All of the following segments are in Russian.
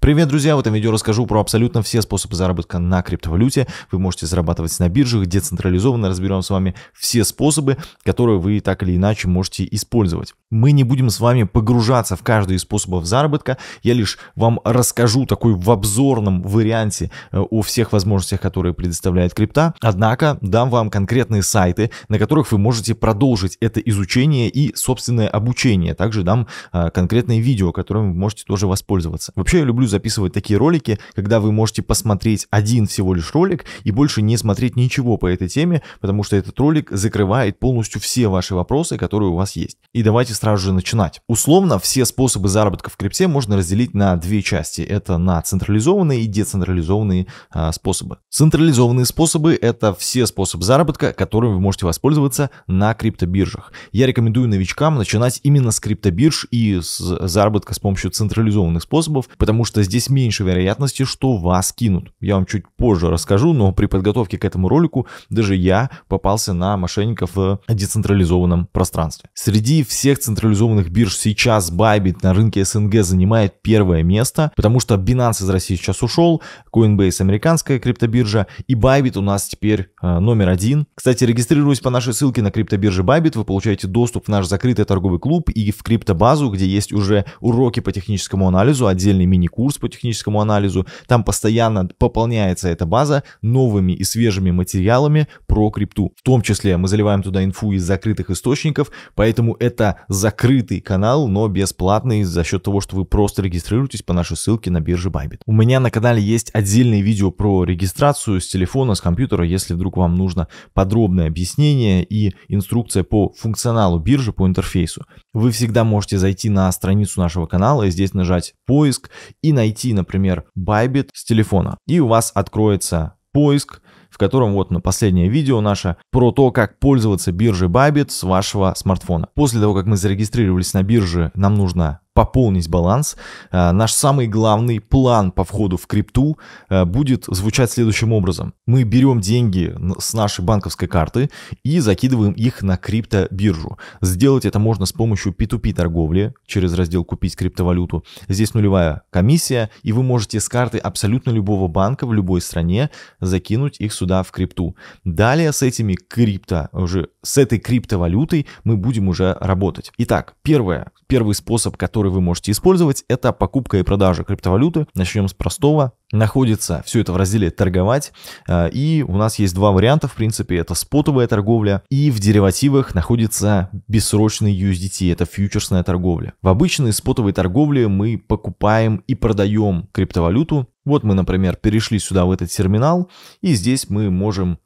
Привет, друзья! В этом видео расскажу про абсолютно все способы заработка на криптовалюте. Вы можете зарабатывать на биржах децентрализованно. Разберем с вами все способы, которые вы так или иначе можете использовать. Мы не будем с вами погружаться в каждый из способов заработка. Я лишь вам расскажу такой в обзорном варианте э, о всех возможностях, которые предоставляет крипта. Однако дам вам конкретные сайты, на которых вы можете продолжить это изучение и собственное обучение. Также дам э, конкретные видео, которыми вы можете тоже воспользоваться. Вообще я люблю записывать такие ролики, когда вы можете посмотреть один всего лишь ролик и больше не смотреть ничего по этой теме, потому что этот ролик закрывает полностью все ваши вопросы, которые у вас есть. И давайте сразу же начинать. Условно все способы заработка в крипте можно разделить на две части. Это на централизованные и децентрализованные а, способы. Централизованные способы это все способы заработка, которыми вы можете воспользоваться на криптобиржах. Я рекомендую новичкам начинать именно с криптобирж и с заработка с помощью централизованных способов, потому что что здесь меньше вероятности, что вас кинут. Я вам чуть позже расскажу, но при подготовке к этому ролику даже я попался на мошенников в децентрализованном пространстве. Среди всех централизованных бирж сейчас Bybit на рынке СНГ занимает первое место, потому что Binance из России сейчас ушел, Coinbase американская криптобиржа и Bybit у нас теперь э, номер один. Кстати, регистрируясь по нашей ссылке на криптобирже Bybit, вы получаете доступ в наш закрытый торговый клуб и в криптобазу, где есть уже уроки по техническому анализу, отдельный мини-курс, курс по техническому анализу. Там постоянно пополняется эта база новыми и свежими материалами про крипту. В том числе мы заливаем туда инфу из закрытых источников, поэтому это закрытый канал, но бесплатный за счет того, что вы просто регистрируетесь по нашей ссылке на бирже Bybit. У меня на канале есть отдельное видео про регистрацию с телефона, с компьютера, если вдруг вам нужно подробное объяснение и инструкция по функционалу биржи, по интерфейсу. Вы всегда можете зайти на страницу нашего канала и здесь нажать «Поиск» и найти, например, Bybit с телефона. И у вас откроется поиск, в котором вот на последнее видео наше про то, как пользоваться биржей Bybit с вашего смартфона. После того, как мы зарегистрировались на бирже, нам нужно пополнить баланс. А, наш самый главный план по входу в крипту а, будет звучать следующим образом. Мы берем деньги с нашей банковской карты и закидываем их на криптобиржу. Сделать это можно с помощью P2P торговли через раздел «Купить криптовалюту». Здесь нулевая комиссия, и вы можете с карты абсолютно любого банка в любой стране закинуть их сюда в крипту. Далее с этими крипто, уже с этой криптовалютой мы будем уже работать. Итак, первое, Первый способ, который вы можете использовать, это покупка и продажа криптовалюты. Начнем с простого. Находится все это в разделе «Торговать». А, и у нас есть два варианта, в принципе. Это спотовая торговля и в деривативах находится бессрочный USDT. Это фьючерсная торговля. В обычной спотовой торговле мы покупаем и продаем криптовалюту. Вот мы, например, перешли сюда в этот терминал. И здесь мы можем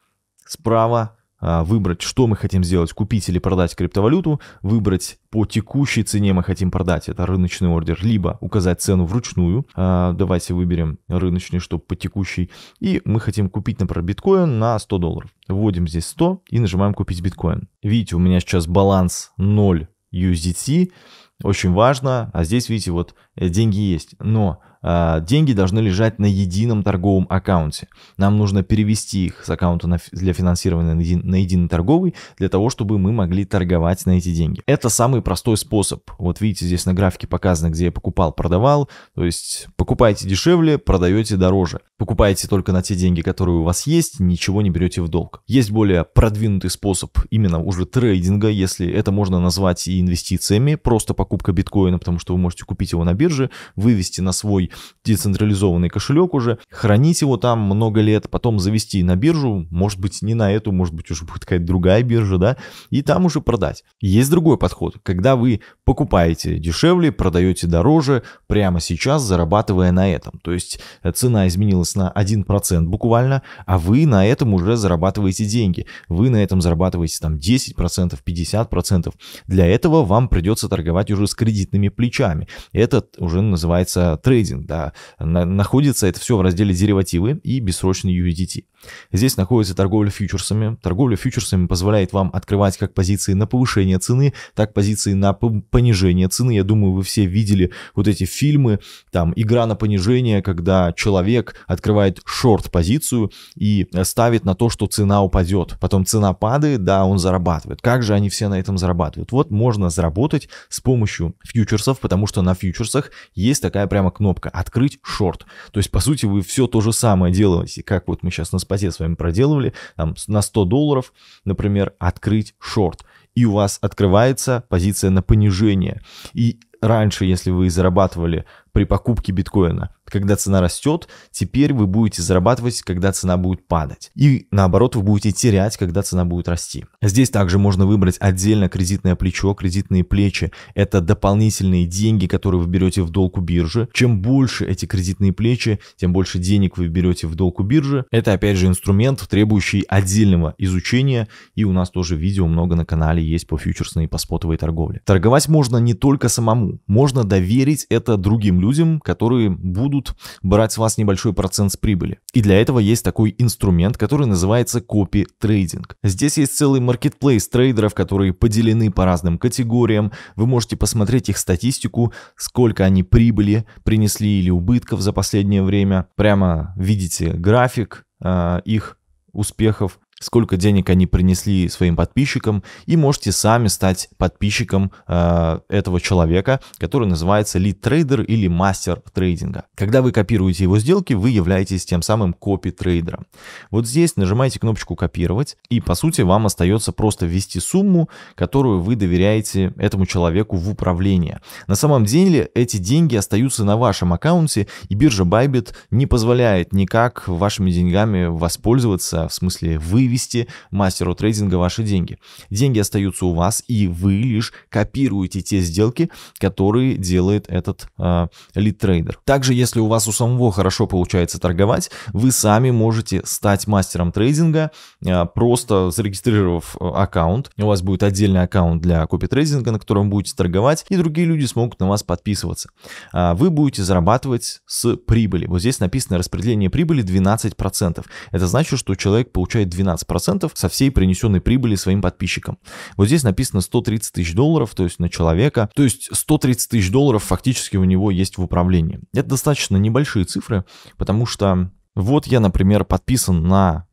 справа а, выбрать, что мы хотим сделать, купить или продать криптовалюту, выбрать по текущей цене мы хотим продать, это рыночный ордер, либо указать цену вручную, а, давайте выберем рыночный, чтобы по текущей, и мы хотим купить, например, биткоин на 100 долларов. Вводим здесь 100 и нажимаем купить биткоин. Видите, у меня сейчас баланс 0 USDT, очень важно, а здесь, видите, вот э, деньги есть, но а, деньги должны лежать на едином торговом аккаунте. Нам нужно перевести их с аккаунта на, для финансирования на, един, на единый торговый, для того, чтобы мы могли торговать на эти деньги. Это самый простой способ. Вот видите, здесь на графике показано, где я покупал, продавал. То есть покупаете дешевле, продаете дороже. Покупаете только на те деньги, которые у вас есть, ничего не берете в долг. Есть более продвинутый способ именно уже трейдинга, если это можно назвать и инвестициями, просто покупка биткоина, потому что вы можете купить его на бирже, вывести на свой децентрализованный кошелек уже, хранить его там много лет, потом завести на биржу, может быть не на эту, может быть уже будет какая-то другая биржа, да, и там уже продать. Есть другой подход, когда вы покупаете дешевле, продаете дороже, прямо сейчас зарабатывая на этом. То есть э, цена изменилась на 1% буквально, а вы на этом уже зарабатываете деньги. Вы на этом зарабатываете там 10%, 50%. Для этого вам придется торговать уже с кредитными плечами. Это уже называется трейдинг да, находится это все в разделе деривативы и бессрочный UEDT. Здесь находится торговля фьючерсами. Торговля фьючерсами позволяет вам открывать как позиции на повышение цены, так позиции на понижение цены. Я думаю, вы все видели вот эти фильмы, там игра на понижение, когда человек открывает шорт-позицию и э, ставит на то, что цена упадет. Потом цена падает, да, он зарабатывает. Как же они все на этом зарабатывают? Вот можно заработать с помощью фьючерсов, потому что на фьючерсах есть такая прямо кнопка «Открыть шорт». То есть, по сути, вы все то же самое делаете, как вот мы сейчас на споте с вами проделывали, там, на 100 долларов, например, открыть шорт. И у вас открывается позиция на понижение. И раньше, если вы зарабатывали при покупке биткоина когда цена растет, теперь вы будете зарабатывать, когда цена будет падать. И наоборот, вы будете терять, когда цена будет расти. Здесь также можно выбрать отдельно кредитное плечо, кредитные плечи. Это дополнительные деньги, которые вы берете в долг у биржи. Чем больше эти кредитные плечи, тем больше денег вы берете в долг у биржи. Это опять же инструмент, требующий отдельного изучения. И у нас тоже видео много на канале есть по фьючерсной и по спотовой торговле. Торговать можно не только самому, можно доверить это другим людям, которые будут будут брать с вас небольшой процент с прибыли. И для этого есть такой инструмент, который называется копи трейдинг. Здесь есть целый маркетплейс трейдеров, которые поделены по разным категориям. Вы можете посмотреть их статистику, сколько они прибыли принесли или убытков за последнее время. Прямо видите график э, их успехов сколько денег они принесли своим подписчикам, и можете сами стать подписчиком э, этого человека, который называется лид-трейдер или мастер трейдинга. Когда вы копируете его сделки, вы являетесь тем самым копи-трейдером. Вот здесь нажимаете кнопочку «Копировать», и по сути вам остается просто ввести сумму, которую вы доверяете этому человеку в управление. На самом деле эти деньги остаются на вашем аккаунте, и биржа Bybit не позволяет никак вашими деньгами воспользоваться, в смысле вы вывести мастеру трейдинга ваши деньги. Деньги остаются у вас, и вы лишь копируете те сделки, которые делает этот а, лид-трейдер. Также, если у вас у самого хорошо получается торговать, вы сами можете стать мастером трейдинга, э, просто зарегистрировав э, аккаунт. У вас будет отдельный аккаунт для копи-трейдинга, на котором будете торговать, и другие люди смогут на вас подписываться. Э, вы будете зарабатывать с прибыли. Вот здесь написано распределение прибыли 12%. Это значит, что человек получает 12 15% со всей принесенной прибыли своим подписчикам. Вот здесь написано 130 тысяч долларов, то есть на человека. То есть 130 тысяч долларов фактически у него есть в управлении. Это достаточно небольшие цифры, потому что вот я, например, подписан на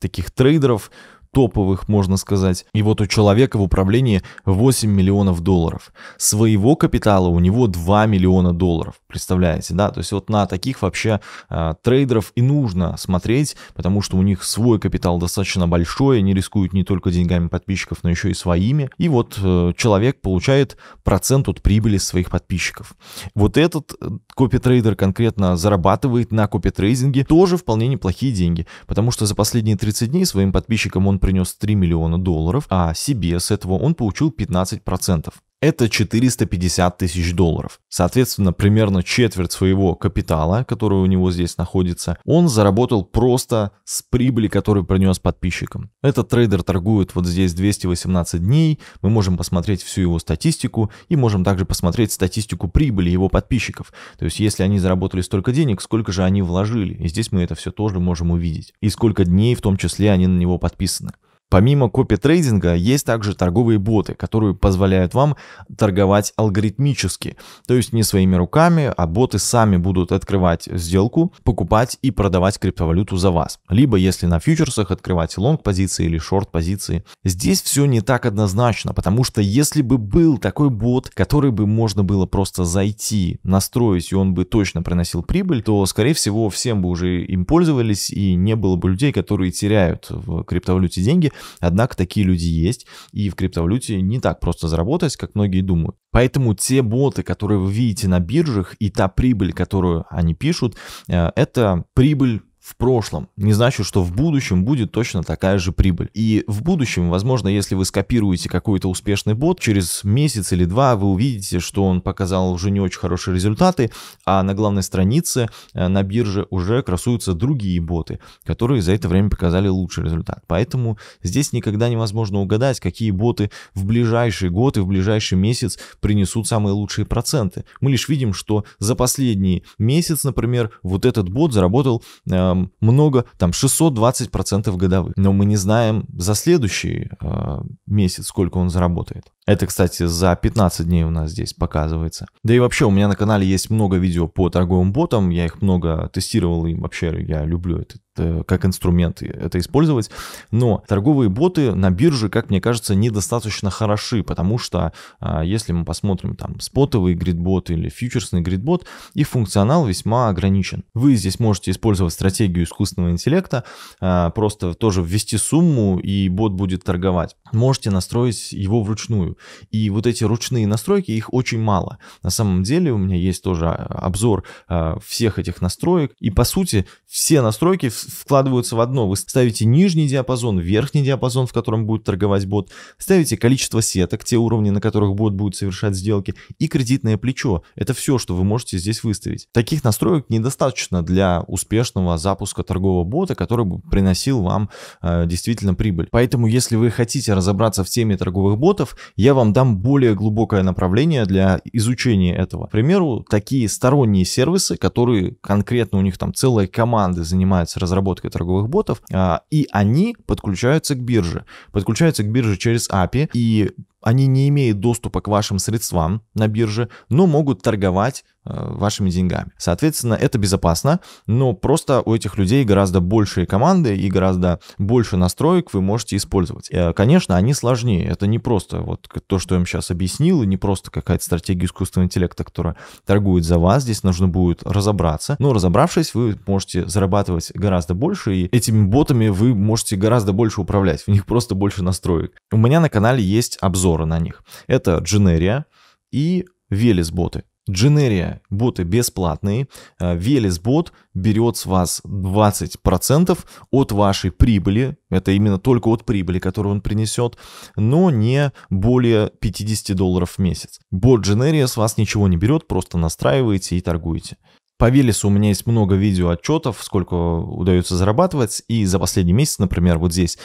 таких трейдеров, топовых, можно сказать. И вот у человека в управлении 8 миллионов долларов. Своего капитала у него 2 миллиона долларов. Представляете, да? То есть вот на таких вообще э, трейдеров и нужно смотреть, потому что у них свой капитал достаточно большой, они рискуют не только деньгами подписчиков, но еще и своими. И вот э, человек получает процент от прибыли своих подписчиков. Вот этот э, копи-трейдер конкретно зарабатывает на копи-трейдинге тоже вполне неплохие деньги, потому что за последние 30 дней своим подписчикам он принес 3 миллиона долларов, а себе с этого он получил 15% это 450 тысяч долларов. Соответственно, примерно четверть своего капитала, который у него здесь находится, он заработал просто с прибыли, которую принес подписчикам. Этот трейдер торгует вот здесь 218 дней, мы можем посмотреть всю его статистику и можем также посмотреть статистику прибыли его подписчиков. То есть, если они заработали столько денег, сколько же они вложили. И здесь мы это все тоже можем увидеть. И сколько дней в том числе они на него подписаны. Помимо копи-трейдинга есть также торговые боты, которые позволяют вам торговать алгоритмически, то есть не своими руками, а боты сами будут открывать сделку, покупать и продавать криптовалюту за вас. Либо если на фьючерсах открывать лонг-позиции или шорт-позиции. Здесь все не так однозначно, потому что если бы был такой бот, который бы можно было просто зайти, настроить, и он бы точно приносил прибыль, то, скорее всего, всем бы уже им пользовались, и не было бы людей, которые теряют в криптовалюте деньги, Однако такие люди есть, и в криптовалюте не так просто заработать, как многие думают. Поэтому те боты, которые вы видите на биржах, и та прибыль, которую они пишут, э, это прибыль в прошлом, не значит, что в будущем будет точно такая же прибыль. И в будущем, возможно, если вы скопируете какой-то успешный бот, через месяц или два вы увидите, что он показал уже не очень хорошие результаты, а на главной странице э, на бирже уже красуются другие боты, которые за это время показали лучший результат. Поэтому здесь никогда невозможно угадать, какие боты в ближайший год и в ближайший месяц принесут самые лучшие проценты. Мы лишь видим, что за последний месяц, например, вот этот бот заработал э, э, много, там 620% годовых. Но мы не знаем за следующий э, месяц, сколько он заработает. Это, кстати, за 15 дней у нас здесь показывается. Да и вообще, у меня на канале есть много видео по торговым ботам, я их много тестировал, и вообще я люблю это, это как инструмент это использовать. Но торговые боты на бирже, как мне кажется, недостаточно хороши, потому что а, если мы посмотрим там спотовый гридбот или фьючерсный гридбот, их функционал весьма ограничен. Вы здесь можете использовать стратегию искусственного интеллекта, а, просто тоже ввести сумму, и бот будет торговать. Можете настроить его вручную и вот эти ручные настройки, их очень мало. На самом деле у меня есть тоже а, обзор а, всех этих настроек. И по сути все настройки вкладываются в одно. Вы ставите нижний диапазон, верхний диапазон, в котором будет торговать бот. Ставите количество сеток, те уровни, на которых бот будет совершать сделки. И кредитное плечо. Это все, что вы можете здесь выставить. Таких настроек недостаточно для успешного запуска торгового бота, который бы приносил вам э, действительно прибыль. Поэтому если вы хотите разобраться в теме торговых ботов, я вам дам более глубокое направление для изучения этого. К примеру, такие сторонние сервисы, которые конкретно у них там целые команды занимаются разработкой торговых ботов, а, и они подключаются к бирже. Подключаются к бирже через API, и они не имеют доступа к вашим средствам на бирже, но могут торговать э, вашими деньгами. Соответственно, это безопасно, но просто у этих людей гораздо большие команды и гораздо больше настроек вы можете использовать. Э, конечно, они сложнее, это не просто вот то, что я вам сейчас объяснил, и не просто какая-то стратегия искусственного интеллекта, которая торгует за вас, здесь нужно будет разобраться, но разобравшись, вы можете зарабатывать гораздо больше, и этими ботами вы можете гораздо больше управлять, в них просто больше настроек. У меня на канале есть обзор обзора на них. Это Дженерия и Велес-боты. Дженерия боты бесплатные. Э, Велес-бот берет с вас 20% от вашей прибыли. Это именно только от прибыли, которую он принесет, но не более 50 долларов в месяц. Бот Дженерия с вас ничего не берет, просто настраиваете и торгуете. По Велесу у меня есть много видео отчетов, сколько удается зарабатывать, и за последний месяц, например, вот здесь,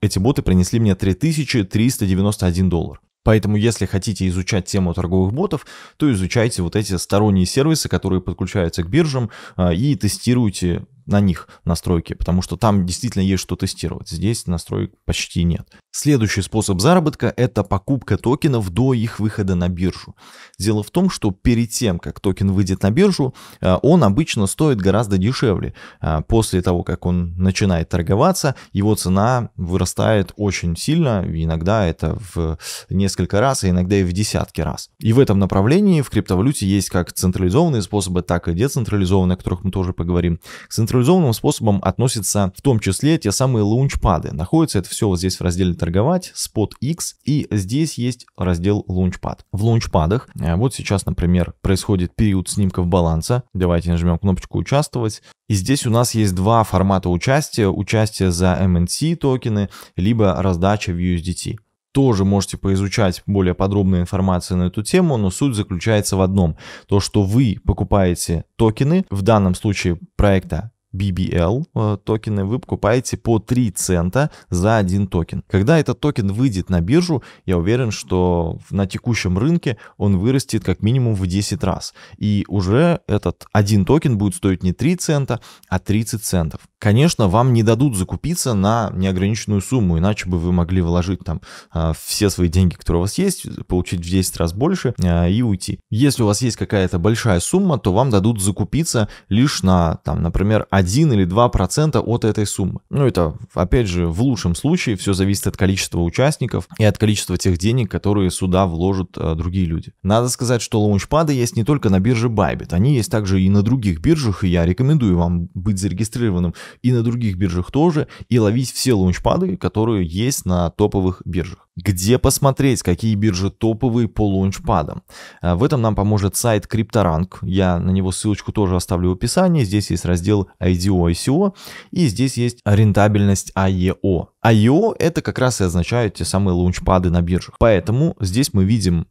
эти боты принесли мне 3391 доллар. Поэтому, если хотите изучать тему торговых ботов, то изучайте вот эти сторонние сервисы, которые подключаются к биржам а, и тестируйте на них настройки, потому что там действительно есть что тестировать. Здесь настроек почти нет. Следующий способ заработка – это покупка токенов до их выхода на биржу. Дело в том, что перед тем, как токен выйдет на биржу, э, он обычно стоит гораздо дешевле. Э, после того, как он начинает торговаться, его цена вырастает очень сильно, иногда это в несколько раз, а иногда и в десятки раз. И в этом направлении в криптовалюте есть как централизованные способы, так и децентрализованные, о которых мы тоже поговорим. К Централизованным способом относятся в том числе те самые лаунчпады. Находится это все вот здесь в разделе «Торговать», «Spot X», и здесь есть раздел «Лаунчпад». В лаунчпадах, э, вот сейчас, например, происходит период снимков баланса. Давайте нажмем кнопочку «Участвовать». И здесь у нас есть два формата участия. Участие за MNC токены, либо раздача в USDT тоже можете поизучать более подробную информацию на эту тему, но суть заключается в одном. То, что вы покупаете токены, в данном случае проекта BBL э, токены вы покупаете по 3 цента за один токен. Когда этот токен выйдет на биржу, я уверен, что на текущем рынке он вырастет как минимум в 10 раз. И уже этот один токен будет стоить не 3 цента, а 30 центов. Конечно, вам не дадут закупиться на неограниченную сумму, иначе бы вы могли вложить там э, все свои деньги, которые у вас есть, получить в 10 раз больше э, и уйти. Если у вас есть какая-то большая сумма, то вам дадут закупиться лишь на, там, например, 1 или 2% от этой суммы. Ну, это, опять же, в лучшем случае все зависит от количества участников и от количества тех денег, которые сюда вложат а, другие люди. Надо сказать, что лаунчпады есть не только на бирже Bybit, они есть также и на других биржах, и я рекомендую вам быть зарегистрированным и на других биржах тоже, и ловить все лаунчпады, которые есть на топовых биржах. Где посмотреть, какие биржи топовые по лаунчпадам? А, в этом нам поможет сайт CryptoRank, я на него ссылочку тоже оставлю в описании, здесь есть раздел IDO, ICO. И здесь есть рентабельность AEO. IEO это как раз и означают те самые лаунчпады на биржах. Поэтому здесь мы видим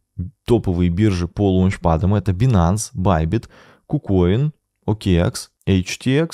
топовые биржи по лаунчпадам. Это Binance, Bybit, KuCoin, OKX, HTX,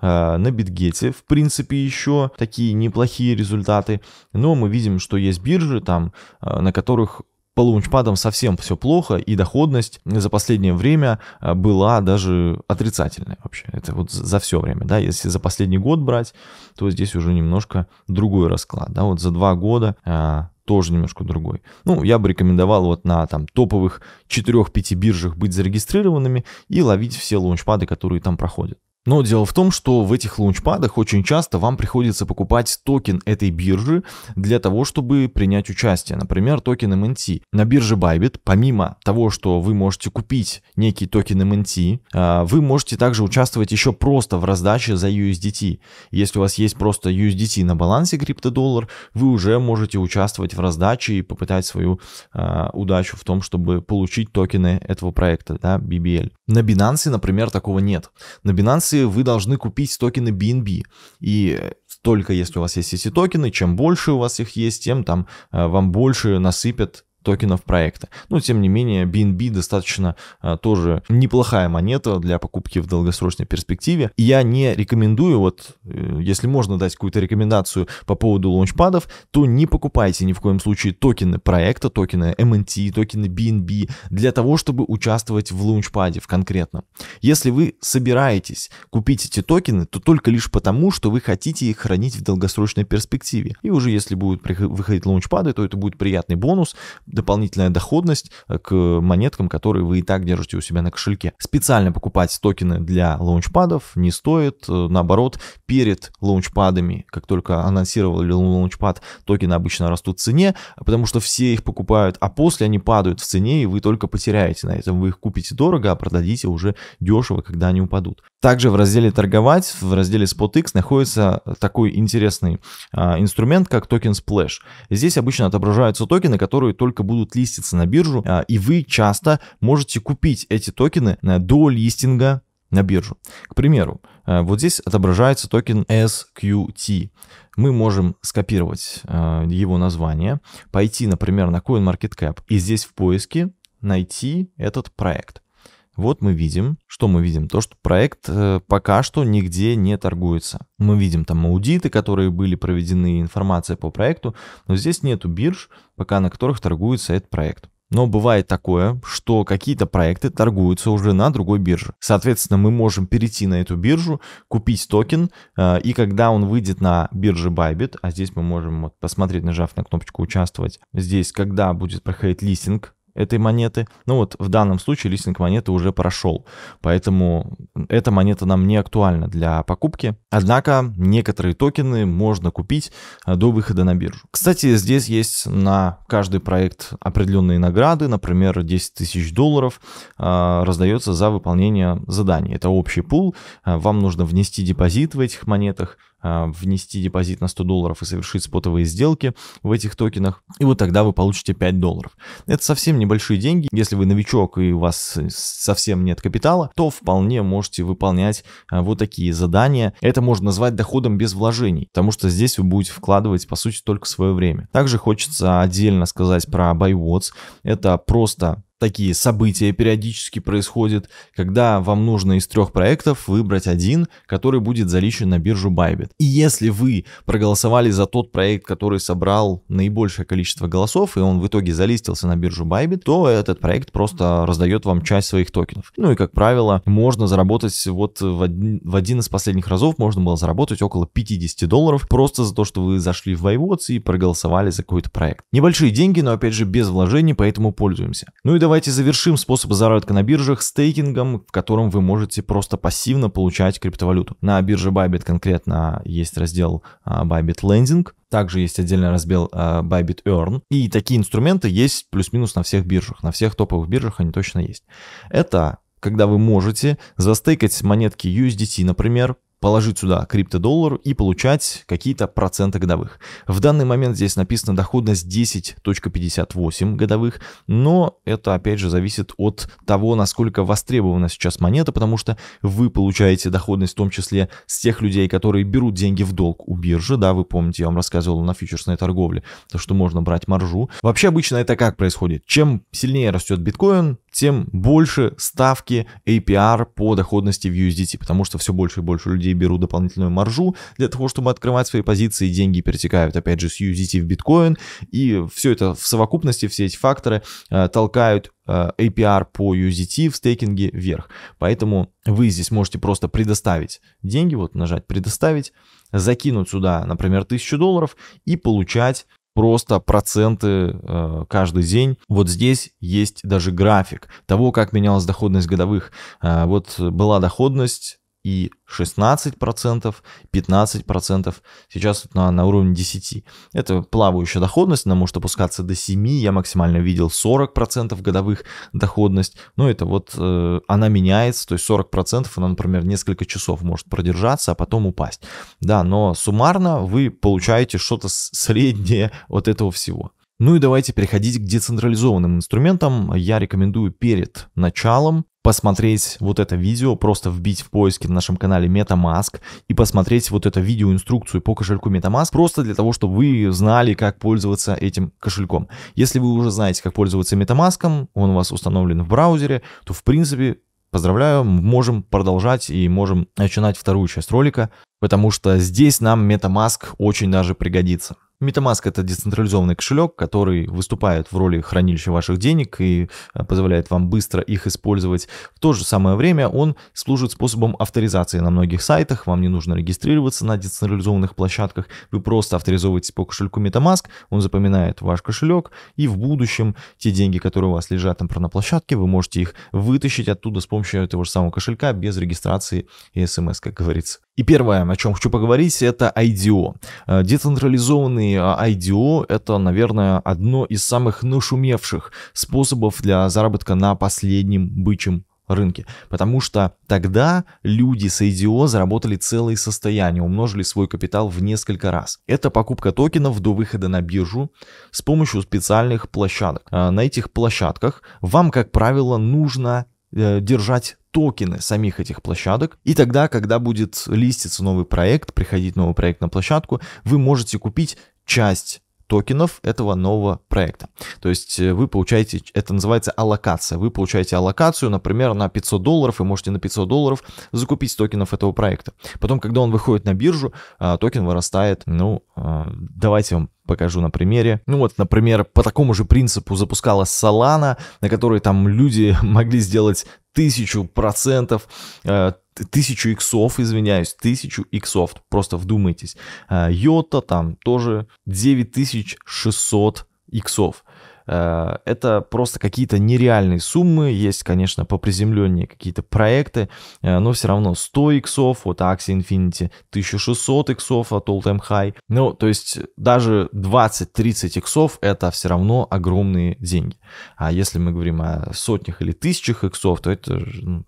э, на Битгете, в принципе, еще такие неплохие результаты. Но мы видим, что есть биржи там, э, на которых по лаунчпадам совсем все плохо, и доходность за последнее время а, была даже отрицательной вообще. Это вот за все время, да, если за последний год брать, то здесь уже немножко другой расклад, да, вот за два года а, тоже немножко другой. Ну, я бы рекомендовал вот на там топовых 4-5 биржах быть зарегистрированными и ловить все лаунчпады, которые там проходят. Но дело в том, что в этих лаунчпадах очень часто вам приходится покупать токен этой биржи для того, чтобы принять участие. Например, токен MNT. Эм на бирже Bybit, помимо того, что вы можете купить некий токен MNT, эм а, вы можете также участвовать еще просто в раздаче за USDT. Если у вас есть просто USDT на балансе криптодоллар, вы уже можете участвовать в раздаче и попытать свою а, удачу в том, чтобы получить токены этого проекта, да, BBL. На Binance, например, такого нет. На Binance акции вы должны купить токены BNB. И только если у вас есть эти токены, чем больше у вас их есть, тем там э, вам больше насыпят токенов проекта. Но, тем не менее, BNB достаточно а, тоже неплохая монета для покупки в долгосрочной перспективе. Я не рекомендую, вот э, если можно дать какую-то рекомендацию по поводу лаунчпадов, то не покупайте ни в коем случае токены проекта, токены MNT, токены BNB для того, чтобы участвовать в лаунчпаде в конкретном. Если вы собираетесь купить эти токены, то только лишь потому, что вы хотите их хранить в долгосрочной перспективе. И уже если будут выходить лаунчпады, то это будет приятный бонус, дополнительная доходность э, к монеткам, которые вы и так держите у себя на кошельке. Специально покупать токены для лаунчпадов не стоит. Э, наоборот, перед лаунчпадами, как только анонсировали лаунчпад, токены обычно растут в цене, потому что все их покупают, а после они падают в цене, и вы только потеряете на этом. Вы их купите дорого, а продадите уже дешево, когда они упадут. Также в разделе «Торговать», в разделе SpotX находится такой интересный а, инструмент, как токен Splash. Здесь обычно отображаются токены, которые только только будут листиться на биржу, а, и вы часто можете купить эти токены э, до листинга на биржу. К примеру, э, вот здесь отображается токен SQT. Мы можем скопировать э, его название, пойти, например, на CoinMarketCap и здесь в поиске найти этот проект. Вот мы видим, что мы видим? То, что проект э, пока что нигде не торгуется. Мы видим там аудиты, которые были проведены, информация по проекту, но здесь нету бирж, пока на которых торгуется этот проект. Но бывает такое, что какие-то проекты торгуются уже на другой бирже. Соответственно, мы можем перейти на эту биржу, купить токен, э, и когда он выйдет на бирже Bybit, а здесь мы можем вот посмотреть, нажав на кнопочку «Участвовать», здесь, когда будет проходить листинг этой монеты. Ну вот в данном случае листинг монеты уже прошел, поэтому эта монета нам не актуальна для покупки. Однако некоторые токены можно купить а, до выхода на биржу. Кстати, здесь есть на каждый проект определенные награды, например, 10 тысяч долларов а, раздается за выполнение заданий. Это общий пул, а, вам нужно внести депозит в этих монетах, а, внести депозит на 100 долларов и совершить спотовые сделки в этих токенах, и вот тогда вы получите 5 долларов. Это совсем небольшие деньги, если вы новичок и у вас э, совсем нет капитала, то вполне можете выполнять а, вот такие задания. Это можно назвать доходом без вложений, потому что здесь вы будете вкладывать, по сути, только свое время. Также хочется отдельно сказать про BuyWatts. Это просто такие события периодически происходят, когда вам нужно из трех проектов выбрать один, который будет заличен на биржу Bybit. И если вы проголосовали за тот проект, который собрал наибольшее количество голосов, и он в итоге залистился на биржу Bybit, то этот проект просто раздает вам часть своих токенов. Ну и, как правило, можно заработать вот в один, в один из последних разов можно было заработать около 50 долларов просто за то, что вы зашли в Байвотс и проголосовали за какой-то проект. Небольшие деньги, но опять же без вложений, поэтому пользуемся. Ну и давайте давайте завершим способ заработка на биржах стейкингом, в котором вы можете просто пассивно получать криптовалюту. На бирже Bybit конкретно есть раздел а, Bybit Lending, также есть отдельный раздел uh, Bybit Earn. И такие инструменты есть плюс-минус на всех биржах. На всех топовых биржах они точно есть. Это когда вы можете застейкать монетки USDT, например, положить сюда криптодоллар и получать какие-то проценты годовых. В данный момент здесь написано доходность 10.58 годовых, но это опять же зависит от того, насколько востребована сейчас монета, потому что вы получаете доходность в том числе с тех людей, которые берут деньги в долг у биржи, да, вы помните, я вам рассказывал на фьючерсной торговле, то, что можно брать маржу. Вообще обычно это как происходит? Чем сильнее растет биткоин, тем больше ставки APR по доходности в USDT, потому что все больше и больше людей берут дополнительную маржу для того, чтобы открывать свои позиции, деньги перетекают, опять же, с USDT в биткоин, и все это в совокупности, все эти факторы э, толкают э, APR по USDT в стейкинге вверх. Поэтому вы здесь можете просто предоставить деньги, вот нажать «Предоставить», закинуть сюда, например, 1000 долларов и получать просто проценты э, каждый день. Вот здесь есть даже график того, как менялась доходность годовых. Э, вот была доходность и 16%, 15%, сейчас на, на уровне 10%. Это плавающая доходность, она может опускаться до 7%, я максимально видел 40% годовых доходность, но ну, это вот э, она меняется, то есть 40% она, например, несколько часов может продержаться, а потом упасть. Да, но суммарно вы получаете что-то среднее от этого всего. Ну и давайте переходить к децентрализованным инструментам. Я рекомендую перед началом посмотреть вот это видео, просто вбить в поиске на нашем канале MetaMask и посмотреть вот это видео инструкцию по кошельку MetaMask, просто для того, чтобы вы знали, как пользоваться этим кошельком. Если вы уже знаете, как пользоваться MetaMask, он у вас установлен в браузере, то в принципе Поздравляю, можем продолжать и можем начинать вторую часть ролика, потому что здесь нам MetaMask очень даже пригодится. MetaMask — это децентрализованный кошелек, который выступает в роли хранилища ваших денег и э, позволяет вам быстро их использовать. В то же самое время он служит способом авторизации на многих сайтах. Вам не нужно регистрироваться на децентрализованных площадках. Вы просто авторизовываетесь по кошельку MetaMask, он запоминает ваш кошелек, и в будущем те деньги, которые у вас лежат, например, на площадке, вы можете их вытащить оттуда с помощью этого же самого кошелька без регистрации и смс, как говорится. И первое, о чем хочу поговорить, это IDO. Э, децентрализованный IDO э, – это, наверное, одно из самых нашумевших способов для заработка на последнем бычьем рынке. Потому что тогда люди с IDO заработали целые состояния, умножили свой капитал в несколько раз. Это покупка токенов до выхода на биржу с помощью специальных площадок. Э, на этих площадках вам, как правило, нужно держать токены самих этих площадок. И тогда, когда будет листиться новый проект, приходить новый проект на площадку, вы можете купить часть токенов этого нового проекта. То есть э, вы получаете, это называется аллокация. Вы получаете аллокацию, например, на 500 долларов, и можете на 500 долларов закупить токенов этого проекта. Потом, когда он выходит на биржу, а, токен вырастает. Ну, а, давайте вам покажу на примере. Ну вот, например, по такому же принципу запускалась Solana, на которой там люди могли сделать тысячу процентов, э, тысячу иксов, извиняюсь, тысячу иксов, просто вдумайтесь. Э, Йота там тоже 9600 иксов. Э, это просто какие-то нереальные суммы. Есть, конечно, по приземленнее какие-то проекты, э, но все равно 100 иксов от Axie Infinity, 1600 иксов от All Time High. Ну, то есть даже 20-30 иксов — это все равно огромные деньги. А если мы говорим о сотнях или тысячах иксов, то это ну,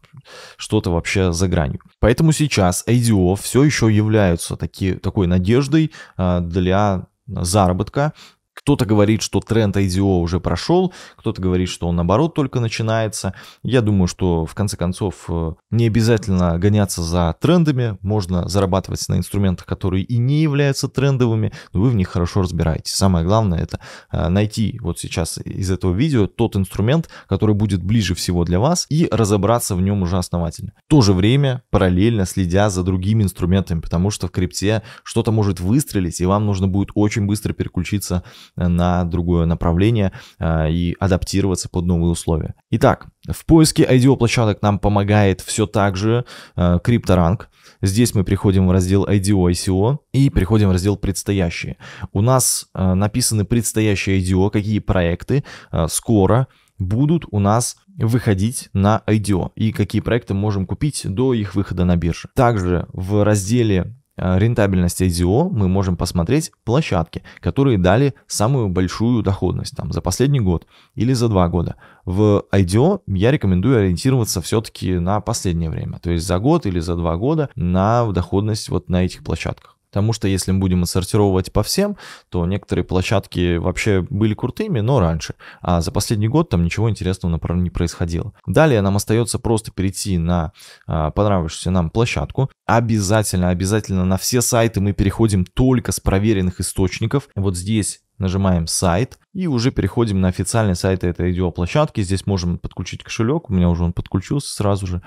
что-то вообще за гранью. Поэтому сейчас IDO все еще являются таки, такой надеждой э, для заработка кто-то говорит, что тренд IDO уже прошел, кто-то говорит, что он наоборот только начинается. Я думаю, что в конце концов э, не обязательно гоняться за трендами, можно зарабатывать на инструментах, которые и не являются трендовыми, но вы в них хорошо разбираетесь. Самое главное это э, найти вот сейчас из этого видео тот инструмент, который будет ближе всего для вас и разобраться в нем уже основательно. В то же время параллельно следя за другими инструментами, потому что в крипте что-то может выстрелить и вам нужно будет очень быстро переключиться на другое направление а, и адаптироваться под новые условия. Итак, в поиске IDO-площадок нам помогает все так же CryptoRank. А, Здесь мы приходим в раздел IDO ICO и приходим в раздел «Предстоящие». У нас а, написаны предстоящие IDO, какие проекты скоро будут у нас выходить на IDO и какие проекты можем купить до их выхода на бирже. Также в разделе Э, рентабельность IDO мы можем посмотреть площадки, которые дали самую большую доходность там, за последний год или за два года. В IDO я рекомендую ориентироваться все-таки на последнее время, то есть за год или за два года на доходность вот на этих площадках. Потому что если мы будем отсортировать по всем, то некоторые площадки вообще были крутыми, но раньше. А за последний год там ничего интересного, например, не происходило. Далее нам остается просто перейти на а, понравившуюся нам площадку. Обязательно, обязательно на все сайты мы переходим только с проверенных источников. Вот здесь нажимаем сайт и уже переходим на официальный сайт этой идеоплощадки. Здесь можем подключить кошелек, у меня уже он подключился сразу же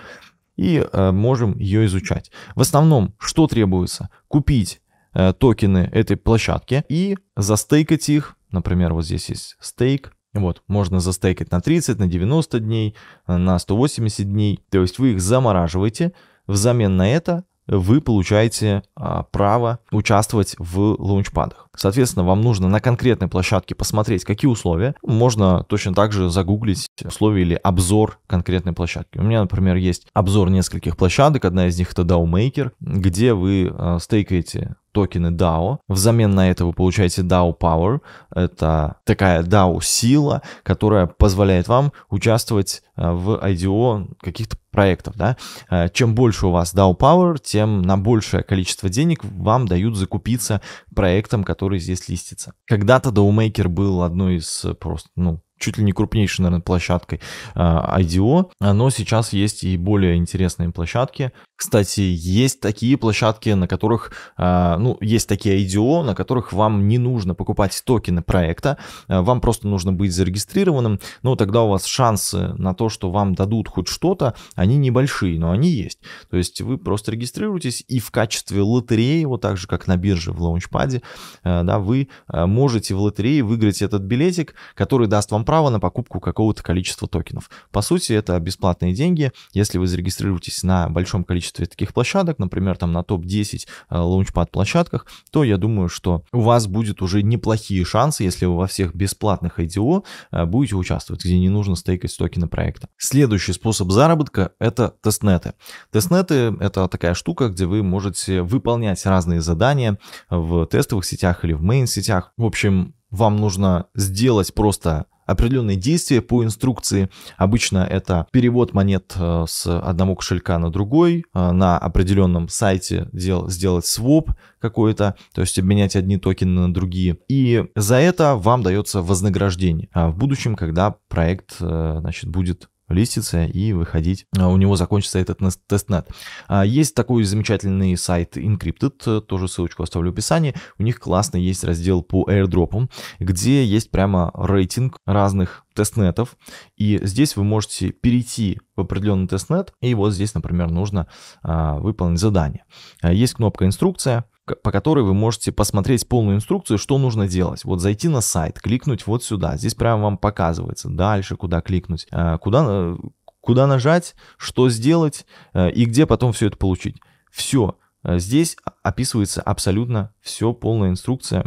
и э, можем ее изучать. В основном, что требуется? Купить э, токены этой площадки и застейкать их. Например, вот здесь есть стейк. Вот, можно застейкать на 30, на 90 дней, э, на 180 дней. То есть вы их замораживаете. Взамен на это вы получаете а, право участвовать в лаунчпадах. Соответственно, вам нужно на конкретной площадке посмотреть, какие условия. Можно точно так же загуглить условия или обзор конкретной площадки. У меня, например, есть обзор нескольких площадок. Одна из них это DAO Maker, где вы а, стейкаете токены DAO. Взамен на это вы получаете DAO Power. Это такая DAO сила, которая позволяет вам участвовать а, в IDO каких-то проектов, да, э, чем больше у вас DAO Power, тем на большее количество денег вам дают закупиться проектом, который здесь листится. Когда-то DAOMaker был одной из э, просто, ну, чуть ли не крупнейшей, наверное, площадкой э, IDO, но сейчас есть и более интересные площадки, кстати, есть такие площадки, на которых, а, ну, есть такие IDO, на которых вам не нужно покупать токены проекта, а, вам просто нужно быть зарегистрированным, но тогда у вас шансы на то, что вам дадут хоть что-то, они небольшие, но они есть. То есть вы просто регистрируетесь и в качестве лотереи, вот так же, как на бирже в лаунчпаде, а, да, вы можете в лотерее выиграть этот билетик, который даст вам право на покупку какого-то количества токенов. По сути, это бесплатные деньги, если вы зарегистрируетесь на большом количестве количестве таких площадок, например, там на топ-10 э, лаунчпад площадках, то я думаю, что у вас будет уже неплохие шансы, если вы во всех бесплатных IDO э, будете участвовать, где не нужно стейкать стоки на проекта. Следующий способ заработка – это тестнеты. Тестнеты – это такая штука, где вы можете выполнять разные задания в тестовых сетях или в мейн-сетях. В общем, вам нужно сделать просто определенные действия по инструкции. Обычно это перевод монет э, с одного кошелька на другой, э, на определенном сайте дел, сделать своп какой-то, то есть обменять одни токены на другие. И за это вам дается вознаграждение а в будущем, когда проект э, значит, будет листиться и выходить. А у него закончится этот тестнет. А есть такой замечательный сайт Encrypted, тоже ссылочку оставлю в описании. У них классно есть раздел по airdrop, где есть прямо рейтинг разных тестнетов. И здесь вы можете перейти в определенный тестнет, и вот здесь, например, нужно а, выполнить задание. Есть кнопка инструкция, по которой вы можете посмотреть полную инструкцию, что нужно делать. Вот зайти на сайт, кликнуть вот сюда. Здесь прямо вам показывается дальше, куда кликнуть, э, куда, э, куда нажать, что сделать э, и где потом все это получить. Все. Здесь описывается абсолютно все, полная инструкция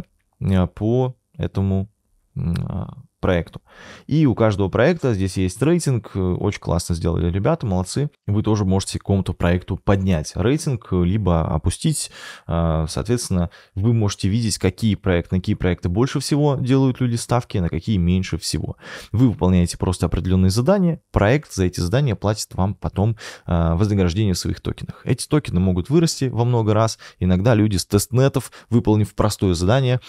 по этому а, проекту. И у каждого проекта здесь есть рейтинг, э, очень классно сделали ребята, молодцы. Вы тоже можете какому-то проекту поднять рейтинг, э, либо опустить. Э, соответственно, вы можете видеть, какие проекты, на какие проекты больше всего делают люди ставки, на какие меньше всего. Вы выполняете просто определенные задания, проект за эти задания платит вам потом вознаграждение в своих токенах. Эти токены могут вырасти во много раз. Иногда люди с тестнетов, выполнив простое задание,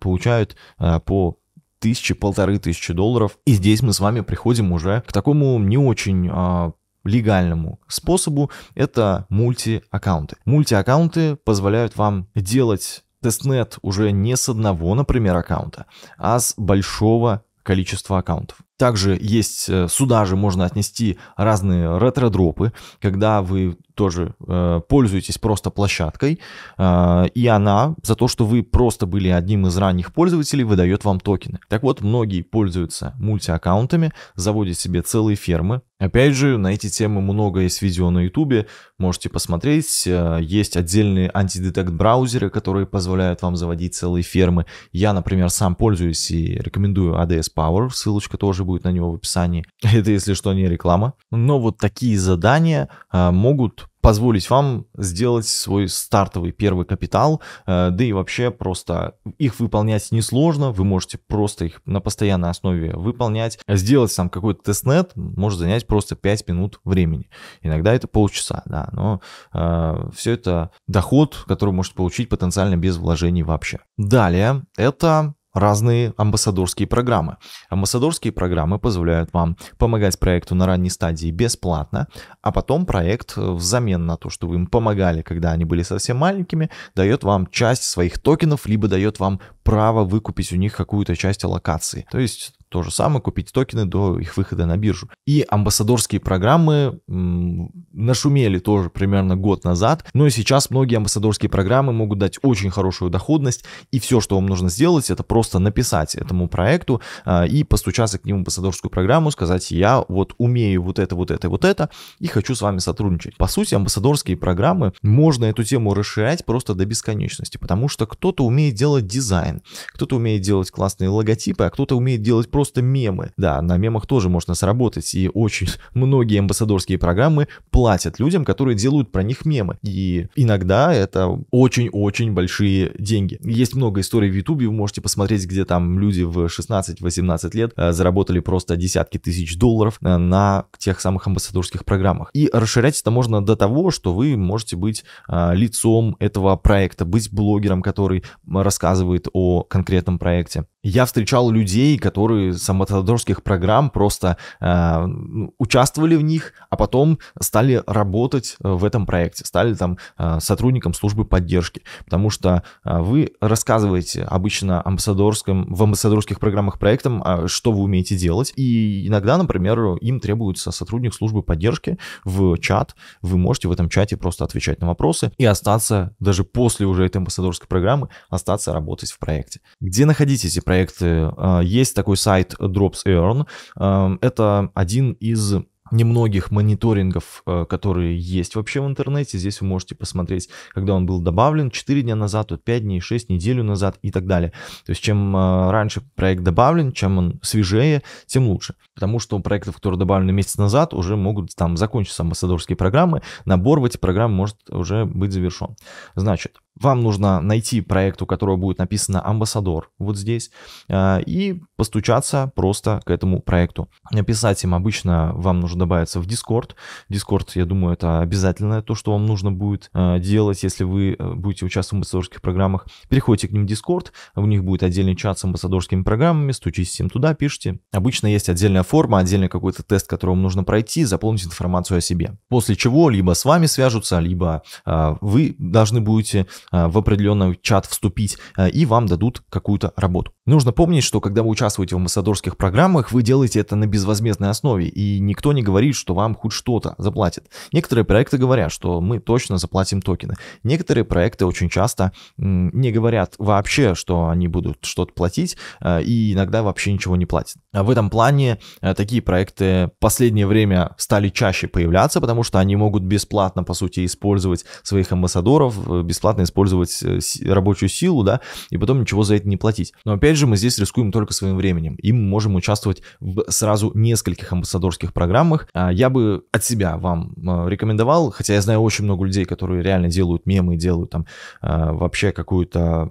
получают по тысячи, полторы тысячи долларов. И здесь мы с вами приходим уже к такому не очень а, легальному способу. Это мультиаккаунты. Мультиаккаунты позволяют вам делать тестнет уже не с одного, например, аккаунта, а с большого количества аккаунтов. Также есть, э, сюда же можно отнести разные ретро-дропы, когда вы тоже э, пользуетесь просто площадкой, э, и она за то, что вы просто были одним из ранних пользователей, выдает вам токены. Так вот, многие пользуются мультиаккаунтами, заводят себе целые фермы. Опять же, на эти темы много есть видео на ютубе можете посмотреть. Э, есть отдельные антидетект браузеры, которые позволяют вам заводить целые фермы. Я, например, сам пользуюсь и рекомендую ADS Power, ссылочка тоже будет на него в описании. Это, если что, не реклама. Но вот такие задания э, могут позволить вам сделать свой стартовый первый капитал, э, да и вообще просто их выполнять несложно, вы можете просто их на постоянной основе выполнять. Сделать сам какой-то тестнет может занять просто 5 минут времени. Иногда это полчаса, да, но э, все это доход, который можете получить потенциально без вложений вообще. Далее, это разные амбассадорские программы. Амбассадорские программы позволяют вам помогать проекту на ранней стадии бесплатно, а потом проект э, взамен на то, что вы им помогали, когда они были совсем маленькими, дает вам часть своих токенов, либо дает вам право выкупить у них какую-то часть аллокации. То есть то же самое, купить токены до их выхода на биржу. И амбассадорские программы нашумели тоже примерно год назад, но и сейчас многие амбассадорские программы могут дать очень хорошую доходность, и все, что вам нужно сделать, это просто написать этому проекту а, и постучаться к нему в амбассадорскую программу, сказать, я вот умею вот это, вот это, вот это, и хочу с вами сотрудничать. По сути, амбассадорские программы, можно эту тему расширять просто до бесконечности, потому что кто-то умеет делать дизайн, кто-то умеет делать классные логотипы, а кто-то умеет делать просто просто мемы. Да, на мемах тоже можно сработать, и очень многие амбассадорские программы платят людям, которые делают про них мемы. И иногда это очень-очень большие деньги. Есть много историй в Ютубе, вы можете посмотреть, где там люди в 16-18 лет э, заработали просто десятки тысяч долларов э, на тех самых амбассадорских программах. И расширять это можно до того, что вы можете быть э, лицом этого проекта, быть блогером, который рассказывает о конкретном проекте. Я встречал людей, которые с амбассадорских программ просто э, ну, участвовали в них, а потом стали работать э, в этом проекте, стали там э, сотрудником службы поддержки. Потому что э, вы рассказываете обычно амбассадорском, в амбассадорских программах проектам, э, что вы умеете делать. И иногда, например, им требуется сотрудник службы поддержки в чат. Вы можете в этом чате просто отвечать на вопросы и остаться даже после уже этой амбассадорской программы, остаться работать в проекте. Где находитесь и проект? проекты. А, есть такой сайт Drops Earn. А, это один из немногих мониторингов, а, которые есть вообще в интернете. Здесь вы можете посмотреть, когда он был добавлен, 4 дня назад, 5 дней, 6, неделю назад и так далее. То есть чем раньше проект добавлен, чем он свежее, тем лучше. Потому что у проектов, которые добавлены месяц назад, уже могут там закончиться амбассадорские программы, набор в эти программы может уже быть завершен. Значит, вам нужно найти проект, у которого будет написано «Амбассадор» вот здесь, э, и постучаться просто к этому проекту. Написать им обычно вам нужно добавиться в Discord. Discord, я думаю, это обязательное то, что вам нужно будет э, делать, если вы э, будете участвовать в амбассадорских программах. Переходите к ним в Discord, у них будет отдельный чат с амбассадорскими программами, стучитесь им туда, пишите. Обычно есть отдельная форма, отдельный какой-то тест, который вам нужно пройти, заполнить информацию о себе. После чего либо с вами свяжутся, либо вы должны будете Э, в определенный чат вступить, э, и вам дадут какую-то работу. Нужно помнить, что когда вы участвуете в амбассадорских программах, вы делаете это на безвозмездной основе, и никто не говорит, что вам хоть что-то заплатит. Некоторые проекты говорят, что мы точно заплатим токены. Некоторые проекты очень часто не говорят вообще, что они будут что-то платить, э, и иногда вообще ничего не платят. А в этом плане такие проекты в последнее время стали чаще появляться, потому что они могут бесплатно, по сути, использовать своих амбассадоров, бесплатно использовать использовать э, рабочую силу, да, и потом ничего за это не платить. Но опять же, мы здесь рискуем только своим временем, и мы можем участвовать в сразу нескольких амбассадорских программах. А я бы от себя вам э, рекомендовал, хотя я знаю очень много людей, которые реально делают мемы, делают там э, вообще какую-то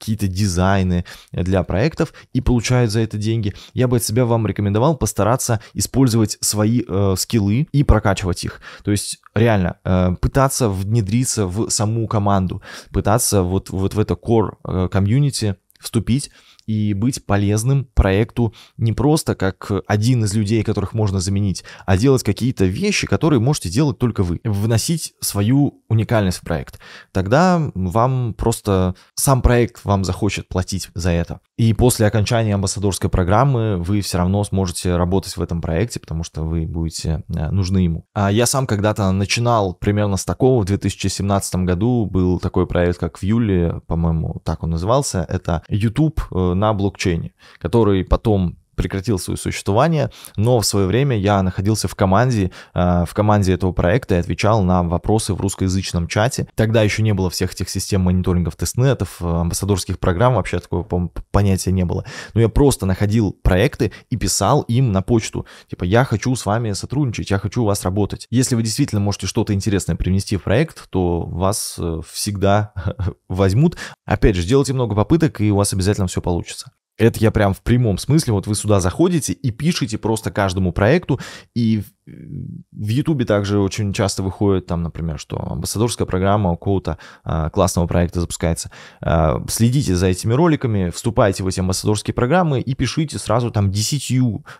какие-то дизайны для проектов и получают за это деньги. Я бы от себя вам рекомендовал постараться использовать свои э, скиллы и прокачивать их. То есть реально э, пытаться внедриться в саму команду, пытаться вот, вот в это core э, комьюнити вступить и быть полезным проекту не просто как один из людей, которых можно заменить, а делать какие-то вещи, которые можете делать только вы. Вносить свою уникальность в проект. Тогда вам просто сам проект вам захочет платить за это. И после окончания амбассадорской программы вы все равно сможете работать в этом проекте, потому что вы будете э, нужны ему. А я сам когда-то начинал примерно с такого. В 2017 году был такой проект, как в июле, по-моему, так он назывался. Это YouTube э, на блокчейне, который потом прекратил свое существование, но в свое время я находился в команде, э, в команде этого проекта и отвечал на вопросы в русскоязычном чате. Тогда еще не было всех этих систем мониторингов тестнетов, э, амбассадорских программ, вообще такого понятия не было. Но я просто находил проекты и писал им на почту, типа, я хочу с вами сотрудничать, я хочу у вас работать. Если вы действительно можете что-то интересное привнести в проект, то вас э, всегда возьмут. Опять же, сделайте много попыток, и у вас обязательно все получится. Это я прям в прямом смысле. Вот вы сюда заходите и пишете просто каждому проекту. И в Ютубе также очень часто выходит там, например, что амбассадорская программа у какого-то а, классного проекта запускается. А, следите за этими роликами, вступайте в эти амбассадорские программы и пишите сразу там 10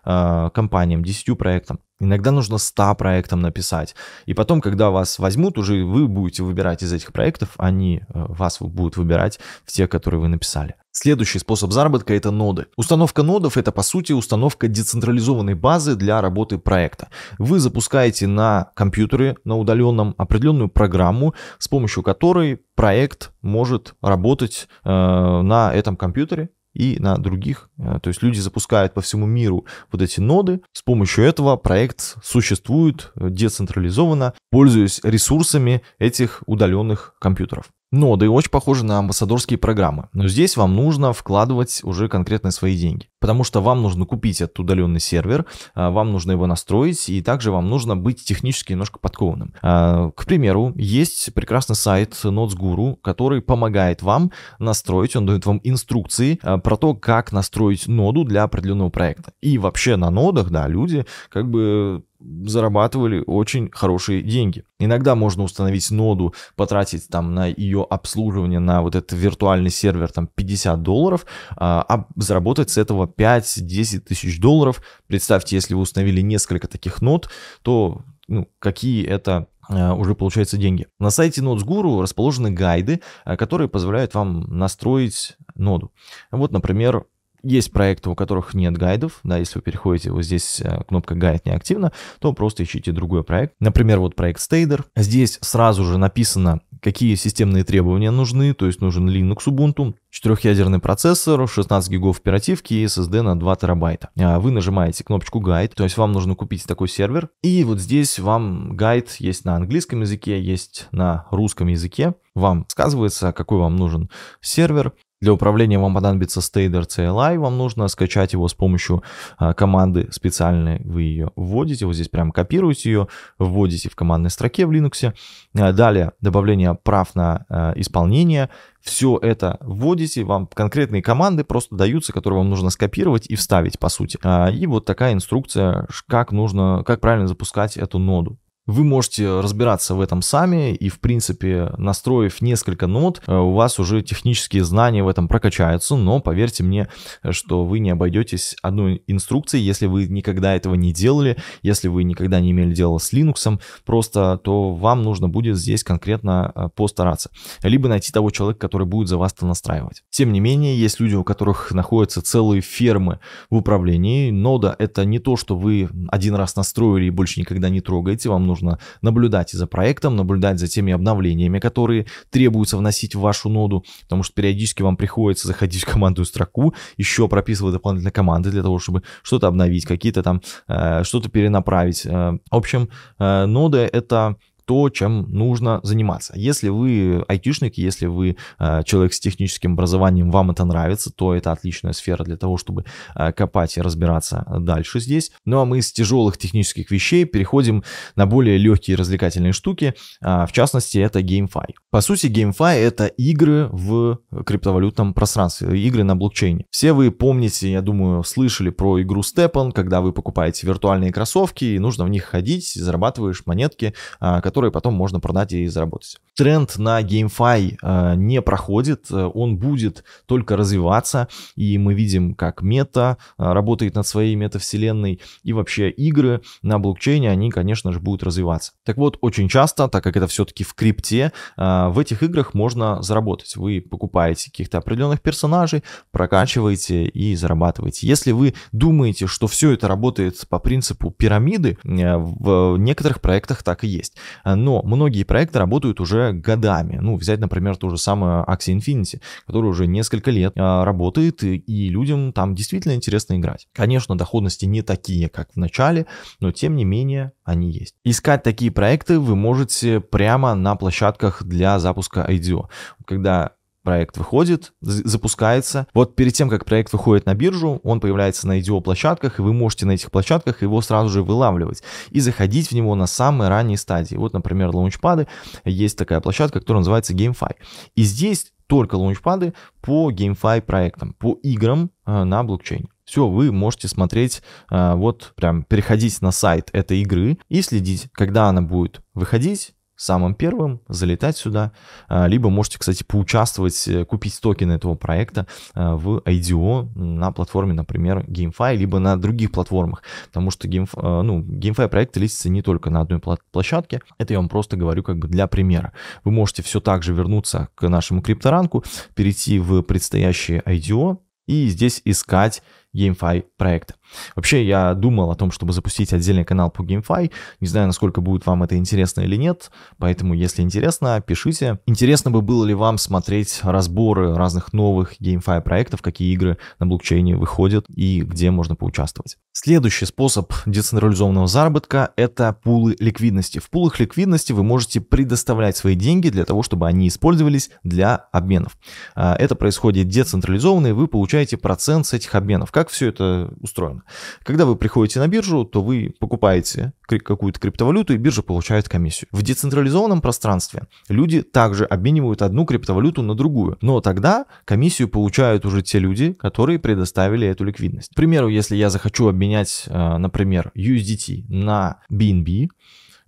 а, компаниям, 10 проектам. Иногда нужно 100 проектам написать. И потом, когда вас возьмут, уже вы будете выбирать из этих проектов, они э, вас будут выбирать в те, которые вы написали. Следующий способ заработка – это ноды. Установка нодов – это, по сути, установка децентрализованной базы для работы проекта. Вы запускаете на компьютере, на удаленном, определенную программу, с помощью которой проект может работать э, на этом компьютере, и на других. Э, то есть люди запускают по всему миру вот эти ноды. С помощью этого проект существует э, децентрализованно, пользуясь ресурсами этих удаленных компьютеров ноды очень похожи на амбассадорские программы, но здесь вам нужно вкладывать уже конкретно свои деньги, потому что вам нужно купить этот удаленный сервер, а, вам нужно его настроить, и также вам нужно быть технически немножко подкованным. А, к примеру, есть прекрасный сайт NotesGuru, который помогает вам настроить, он дает вам инструкции а, про то, как настроить ноду для определенного проекта. И вообще на нодах, да, люди как бы зарабатывали очень хорошие деньги. Иногда можно установить ноду, потратить там на ее обслуживание, на вот этот виртуальный сервер там 50 долларов, а, а заработать с этого 5-10 тысяч долларов. Представьте, если вы установили несколько таких нод, то ну, какие это а, уже получаются деньги. На сайте NodesGuru расположены гайды, а, которые позволяют вам настроить ноду. Вот, например, есть проекты, у которых нет гайдов, да, если вы переходите, вот здесь э, кнопка гайд неактивна, то просто ищите другой проект. Например, вот проект Stader. Здесь сразу же написано, какие системные требования нужны, то есть нужен Linux Ubuntu, четырехъядерный процессор, 16 гигов оперативки и SSD на 2 терабайта. А вы нажимаете кнопочку гайд, то есть вам нужно купить такой сервер, и вот здесь вам гайд есть на английском языке, есть на русском языке, вам сказывается, какой вам нужен сервер, для управления вам понадобится стейдер CLI, вам нужно скачать его с помощью а, команды специальной, вы ее вводите, вот здесь прямо копируете ее, вводите в командной строке в Linux. А, далее добавление прав на а, исполнение, все это вводите, вам конкретные команды просто даются, которые вам нужно скопировать и вставить, по сути. И вот такая инструкция, как нужно, как правильно запускать эту ноду. Вы можете разбираться в этом сами и, в принципе, настроив несколько нот, э, у вас уже технические знания в этом прокачаются, но поверьте мне, э, что вы не обойдетесь одной инструкцией, если вы никогда этого не делали, если вы никогда не имели дело с Linux, просто то вам нужно будет здесь конкретно э, постараться. Либо найти того человека, который будет за вас то настраивать. Тем не менее, есть люди, у которых находятся целые фермы в управлении. Нода — это не то, что вы один раз настроили и больше никогда не трогаете, вам нужно нужно наблюдать за проектом, наблюдать за теми обновлениями, которые требуется вносить в вашу ноду, потому что периодически вам приходится заходить в командную строку, еще прописывать дополнительные команды для того, чтобы что-то обновить, какие-то там, э, что-то перенаправить. Э, в общем, э, нода — это то, чем нужно заниматься. Если вы айтишник, если вы э, человек с техническим образованием, вам это нравится, то это отличная сфера для того, чтобы э, копать и разбираться дальше здесь. Ну а мы с тяжелых технических вещей переходим на более легкие развлекательные штуки, э, в частности это GameFi. По сути, GameFi это игры в криптовалютном пространстве, игры на блокчейне. Все вы помните, я думаю, слышали про игру Stepan, когда вы покупаете виртуальные кроссовки и нужно в них ходить, зарабатываешь монетки, которые которые потом можно продать и заработать. Тренд на GameFi э, не проходит, э, он будет только развиваться, и мы видим, как мета э, работает над своей метавселенной, и вообще игры на блокчейне, они, конечно же, будут развиваться. Так вот, очень часто, так как это все-таки в крипте, в этих играх можно заработать. Вы покупаете каких-то определенных персонажей, прокачиваете и зарабатываете. Если вы думаете, что все это работает по принципу пирамиды, в некоторых проектах так и есть. Э, но многие проекты работают уже годами. Ну, взять, например, ту же самую Axie Infinity, которая уже несколько лет э, работает, и людям там действительно интересно играть. Конечно, доходности не такие, как в начале, но тем не менее они есть. Искать такие проекты вы можете прямо на площадках для запуска IDO. Когда проект выходит, запускается. Вот перед тем, как проект выходит на биржу, он появляется на IDO-площадках, и вы можете на этих площадках его сразу же вылавливать и заходить в него на самой ранней стадии. Вот, например, лаунчпады, есть такая площадка, которая называется GameFi. И здесь только лаунчпады по GameFi проектам, по играм э, на блокчейне. Все, вы можете смотреть, э, вот прям переходить на сайт этой игры и следить, когда она будет выходить, самым первым, залетать сюда. А, либо можете, кстати, поучаствовать, э, купить токены этого проекта а, в IDO на платформе, например, GameFi, либо на других платформах. Потому что GameFi, а, ну, GameFi проекты листятся не только на одной площадке. Это я вам просто говорю как бы для примера. Вы можете все так же вернуться к нашему крипторанку, перейти в предстоящее IDO и здесь искать GameFi проекты. Вообще, я думал о том, чтобы запустить отдельный канал по GameFi. Не знаю, насколько будет вам это интересно или нет, поэтому, если интересно, пишите. Интересно бы было ли вам смотреть разборы разных новых GameFi проектов, какие игры на блокчейне выходят и где можно поучаствовать. Следующий способ децентрализованного заработка — это пулы ликвидности. В пулах ликвидности вы можете предоставлять свои деньги для того, чтобы они использовались для обменов. А, это происходит децентрализованно, и вы получаете процент с этих обменов. Как все это устроено? невозможно. Когда вы приходите на биржу, то вы покупаете какую-то криптовалюту, и биржа получает комиссию. В децентрализованном пространстве люди также обменивают одну криптовалюту на другую, но тогда комиссию получают уже те люди, которые предоставили эту ликвидность. К примеру, если я захочу обменять, э, например, USDT на BNB,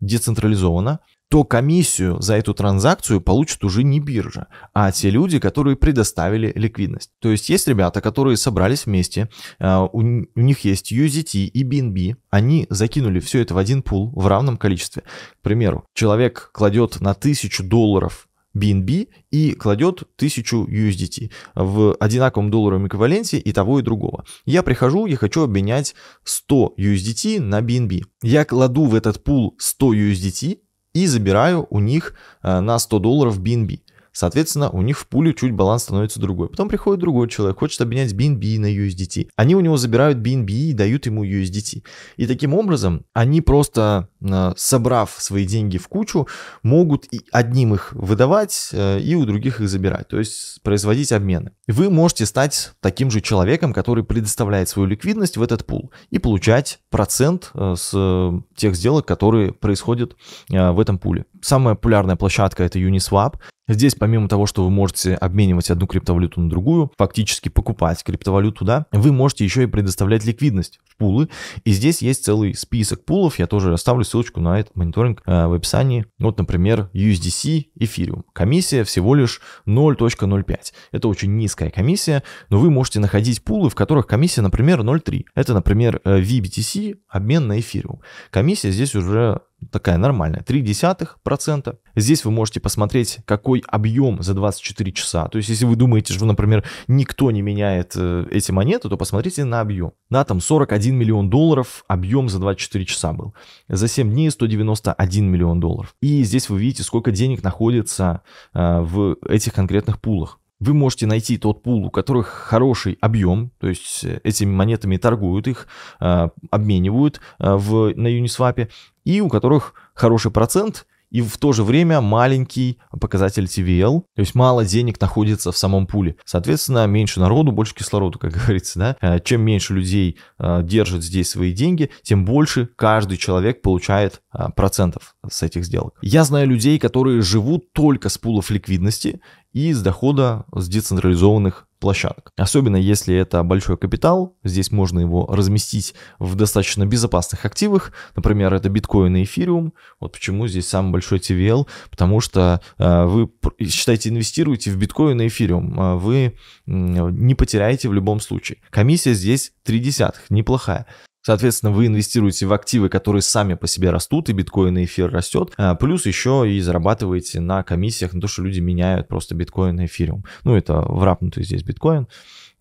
децентрализованно, то комиссию за эту транзакцию получит уже не биржа, а те люди, которые предоставили ликвидность. То есть есть ребята, которые собрались вместе, а, у них есть UZT и BNB, они закинули все это в один пул в равном количестве. К примеру, человек кладет на 1000 долларов BNB и кладет 1000 USDT в одинаковом долларовом эквиваленте и того, и другого. Я прихожу, я хочу обменять 100 USDT на BNB. Я кладу в этот пул 100 USDT, и забираю у них э, на 100 долларов BNB. Соответственно, у них в пуле чуть баланс становится другой. Потом приходит другой человек, хочет обменять BNB на USDT. Они у него забирают BNB и дают ему USDT. И таким образом они просто, а, собрав свои деньги в кучу, могут и одним их выдавать, э, и у других их забирать. То есть производить обмены. Вы можете стать таким же человеком, который предоставляет свою ликвидность в этот пул и получать процент э, с тех сделок, которые происходят э, в этом пуле. Самая популярная площадка это Uniswap. Здесь, помимо того, что вы можете обменивать одну криптовалюту на другую, фактически покупать криптовалюту, да, вы можете еще и предоставлять ликвидность в пулы. И здесь есть целый список пулов. Я тоже оставлю ссылочку на этот мониторинг э, в описании. Вот, например, USDC Ethereum. Комиссия всего лишь 0.05. Это очень низкая комиссия, но вы можете находить пулы, в которых комиссия, например, 0.3. Это, например, э, VBTC, обмен на эфириум. Комиссия здесь уже такая нормальная, 0,3%. Здесь вы можете посмотреть, какой объем за 24 часа. То есть, если вы думаете, что, например, никто не меняет э, эти монеты, то посмотрите на объем. Да, там 41 миллион долларов объем за 24 часа был. За 7 дней 191 миллион долларов. И здесь вы видите, сколько денег находится э, в этих конкретных пулах вы можете найти тот пул, у которых хороший объем, то есть э, этими монетами торгуют их, а, обменивают а, в, на Uniswap, и у которых хороший процент, и в то же время маленький показатель TVL, то есть мало денег находится в самом пуле. Соответственно, меньше народу, больше кислорода, как говорится, да. Э, чем меньше людей э, держит здесь свои деньги, тем больше каждый человек получает э, процентов с этих сделок. Я знаю людей, которые живут только с пулов ликвидности и с дохода с децентрализованных площадок. Особенно если это большой капитал, здесь можно его разместить в достаточно безопасных активах, например, это биткоин и эфириум. Вот почему здесь самый большой TVL, потому что э, вы, считаете инвестируете в биткоин и эфириум, э, вы э, не потеряете в любом случае. Комиссия здесь 3 десятых, неплохая. Соответственно, вы инвестируете в активы, которые сами по себе растут, и биткоин и эфир растет, а, плюс еще и зарабатываете на комиссиях, на то, что люди меняют просто биткоин и эфириум. Ну, это врапнутый здесь биткоин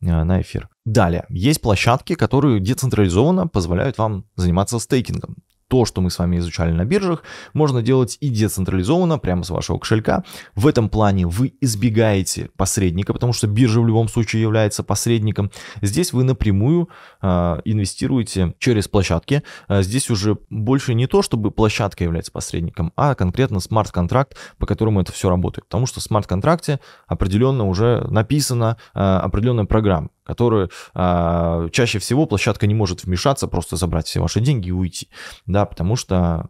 а, на эфир. Далее, есть площадки, которые децентрализованно позволяют вам заниматься стейкингом то, что мы с вами изучали на биржах, можно делать и децентрализованно, прямо с вашего кошелька. В этом плане вы избегаете посредника, потому что биржа в любом случае является посредником. Здесь вы напрямую э, инвестируете через площадки. А, здесь уже больше не то, чтобы площадка является посредником, а конкретно смарт-контракт, по которому это все работает. Потому что в смарт-контракте определенно уже написана э, определенная программа которые э, а, чаще всего площадка не может вмешаться, просто забрать все ваши деньги и уйти, да, потому что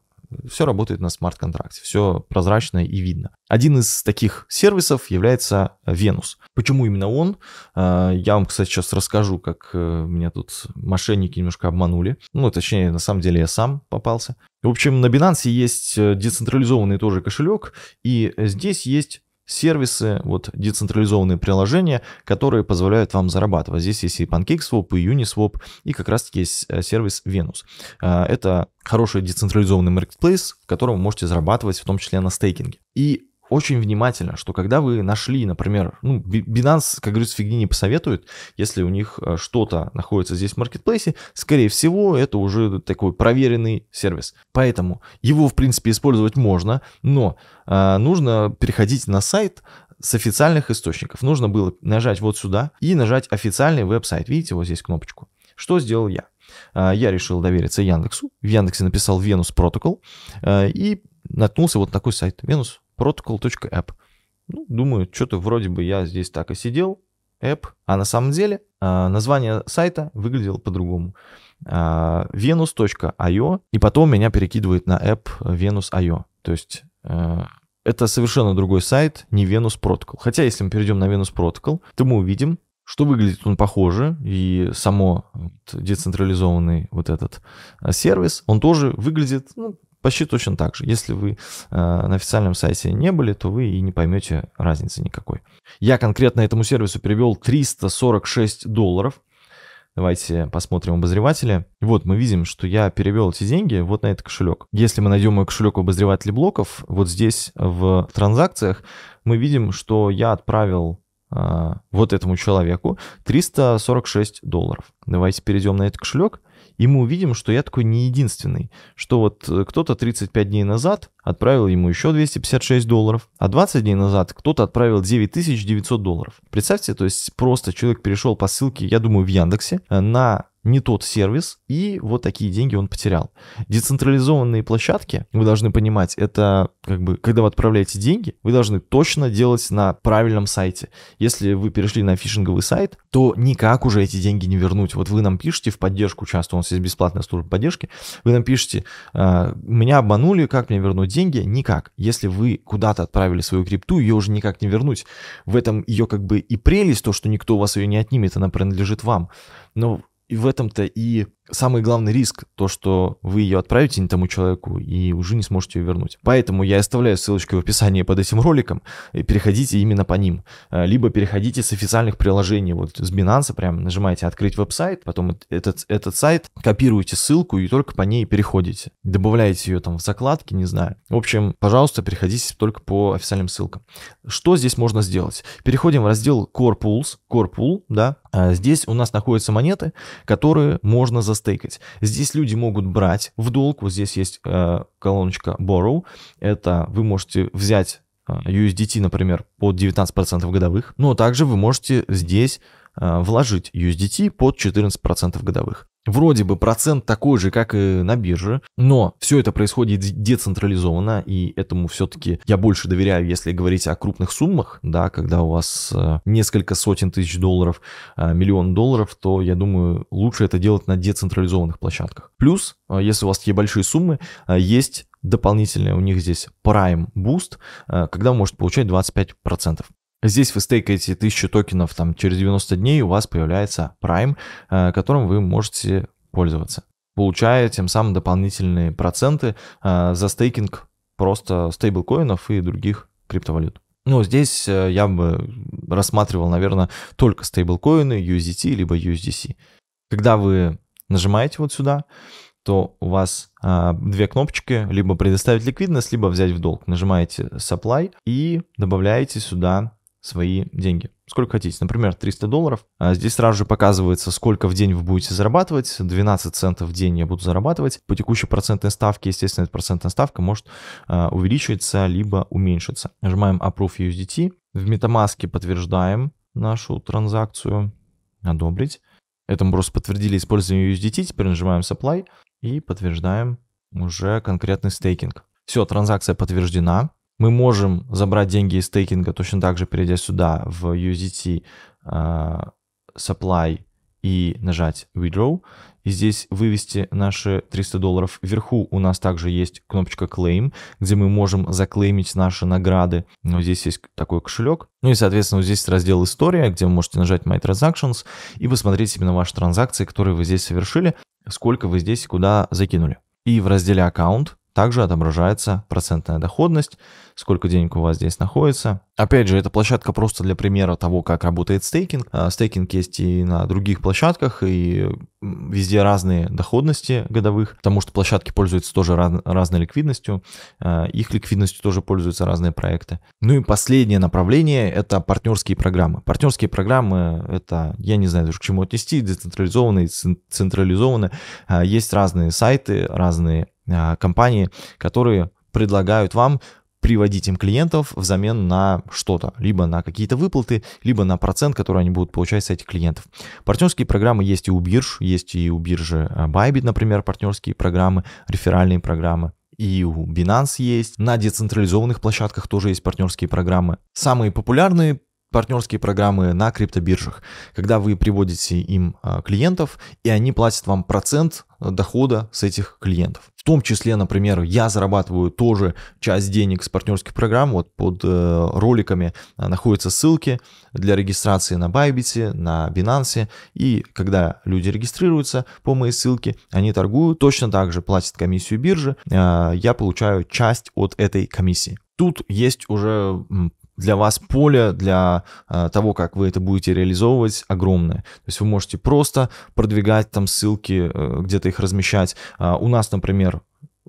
все работает на смарт-контракте, все прозрачно и видно. Один из таких сервисов является Венус. Почему именно он? А, я вам, кстати, сейчас расскажу, как э, меня тут мошенники немножко обманули. Ну, точнее, на самом деле я сам попался. В общем, на Binance есть э, децентрализованный тоже кошелек, и э, здесь есть сервисы, вот децентрализованные приложения, которые позволяют вам зарабатывать. Здесь есть и PancakeSwap, и Uniswap, и как раз-таки есть э, сервис Venus. Э, это хороший децентрализованный marketplace, в котором вы можете зарабатывать в том числе на стейкинге. И очень внимательно, что когда вы нашли, например, ну, Binance, как говорится, фигни не посоветует, если у них э, что-то находится здесь в маркетплейсе, скорее всего, это уже такой проверенный сервис. Поэтому его, в принципе, использовать можно, но э, нужно переходить на сайт с официальных источников. Нужно было нажать вот сюда и нажать официальный веб-сайт. Видите, вот здесь кнопочку. Что сделал я? Э, я решил довериться Яндексу. В Яндексе написал Venus Protocol э, и наткнулся вот на такой сайт Venus protocol.app. Ну, думаю, что-то вроде бы я здесь так и сидел, app, а на самом деле а, название сайта выглядело по-другому. Э, venus.io, и потом меня перекидывает на app venus.io. То есть э, это совершенно другой сайт, не Venus Protocol. Хотя, если мы перейдем на Venus Protocol, то мы увидим, что выглядит он похоже, и само децентрализованный вот этот э, сервис, он тоже выглядит ну, Почти точно так же. Если вы э, на официальном сайте не были, то вы и не поймете разницы никакой. Я конкретно этому сервису перевел 346 долларов. Давайте посмотрим обозревателя. Вот мы видим, что я перевел эти деньги вот на этот кошелек. Если мы найдем мой кошелек в обозревателе блоков, вот здесь в транзакциях, мы видим, что я отправил а, вот этому человеку 346 долларов. Давайте перейдем на этот кошелек и мы увидим, что я такой не единственный, что вот э, кто-то 35 дней назад отправил ему еще 256 долларов, а 20 дней назад кто-то отправил 9900 долларов. Представьте, то есть просто человек перешел по ссылке, я думаю, в Яндексе, э, на не тот сервис, и вот такие деньги он потерял. Децентрализованные площадки, вы должны понимать, это как бы, когда вы отправляете деньги, вы должны точно делать на правильном сайте. Если вы перешли на фишинговый сайт, то никак уже эти деньги не вернуть. Вот вы нам пишете в поддержку часто, у нас есть бесплатная служба поддержки, вы нам пишете, «А, меня обманули, как мне вернуть деньги? Никак. Если вы куда-то отправили свою крипту, ее уже никак не вернуть. В этом ее как бы и прелесть, то, что никто у вас ее не отнимет, она принадлежит вам. Но в этом-то и самый главный риск то, что вы ее отправите не тому человеку и уже не сможете ее вернуть. Поэтому я оставляю ссылочки в описании под этим роликом. И переходите именно по ним. А, либо переходите с официальных приложений. Вот с Binance прям нажимаете «Открыть веб-сайт», потом этот, этот сайт, копируете ссылку и только по ней переходите. Добавляете ее там в закладки, не знаю. В общем, пожалуйста, переходите только по официальным ссылкам. Что здесь можно сделать? Переходим в раздел Core Pools. Core Pool, да. А, здесь у нас находятся монеты, которые можно заставить стейкать. Здесь люди могут брать в долг, вот здесь есть э, колоночка borrow, это вы можете взять э, USDT, например, под 19% годовых, но также вы можете здесь э, вложить USDT под 14% годовых. Вроде бы процент такой же, как и на бирже, но все это происходит децентрализованно, и этому все-таки я больше доверяю, если говорить о крупных суммах, да, когда у вас э, несколько сотен тысяч долларов, э, миллион долларов, то я думаю, лучше это делать на децентрализованных площадках. Плюс, э, если у вас такие большие суммы, есть дополнительное у них здесь Prime Boost, когда вы можете получать 25%. Здесь вы стейкаете 1000 токенов там, через 90 дней, у вас появляется Prime, э, которым вы можете пользоваться, получая тем самым дополнительные проценты э, за стейкинг просто стейблкоинов и других криптовалют. Ну, здесь э, я бы рассматривал, наверное, только стейблкоины, USDT, либо USDC. Когда вы нажимаете вот сюда, то у вас а, две кнопочки, либо предоставить ликвидность, либо взять в долг. Нажимаете Supply и добавляете сюда свои деньги. Сколько хотите, например, 300 долларов. А здесь сразу же показывается, сколько в день вы будете зарабатывать. 12 центов в день я буду зарабатывать. По текущей процентной ставке, естественно, эта процентная ставка может а, увеличиться, либо уменьшиться. Нажимаем Approve USDT. В MetaMask подтверждаем нашу транзакцию. Одобрить. Это мы просто подтвердили использование USDT. Теперь нажимаем Supply и подтверждаем уже конкретный стейкинг. Все, транзакция подтверждена. Мы можем забрать деньги из стейкинга точно так же, перейдя сюда в USDT uh, а, Supply и нажать Withdraw. И здесь вывести наши 300 долларов. Вверху у нас также есть кнопочка Claim, где мы можем заклеймить наши награды. Но ну, здесь есть такой кошелек. Ну и, соответственно, вот здесь раздел «История», где вы можете нажать «My Transactions» и посмотреть именно ваши транзакции, которые вы здесь совершили, сколько вы здесь куда закинули. И в разделе «Аккаунт» Также отображается процентная доходность, сколько денег у вас здесь находится. Опять же, эта площадка просто для примера того, как работает стейкинг. А, стейкинг есть и на других площадках, и везде разные доходности годовых, потому что площадки пользуются тоже раз, разной ликвидностью, а, их ликвидностью тоже пользуются разные проекты. Ну и последнее направление — это партнерские программы. Партнерские программы — это, я не знаю даже к чему отнести, децентрализованные, централизованные. А, есть разные сайты, разные а, компании, которые предлагают вам приводить им клиентов взамен на что-то, либо на какие-то выплаты, либо на процент, который они будут получать с этих клиентов. Партнерские программы есть и у бирж, есть и у биржи а, Bybit, например, партнерские программы, реферальные программы и у Binance есть. На децентрализованных площадках тоже есть партнерские программы. Самые популярные партнерские программы на криптобиржах, когда вы приводите им а, клиентов, и они платят вам процент дохода с этих клиентов. В том числе, например, я зарабатываю тоже часть денег с партнерских программ. Вот под э, роликами э, находятся ссылки для регистрации на Bybit, на Binance. И когда люди регистрируются по моей ссылке, они торгуют, точно так же платят комиссию биржи. Э, я получаю часть от этой комиссии. Тут есть уже для вас поле, для э, того, как вы это будете реализовывать, огромное. То есть вы можете просто продвигать там ссылки, э, где-то их размещать. Э, у нас, например,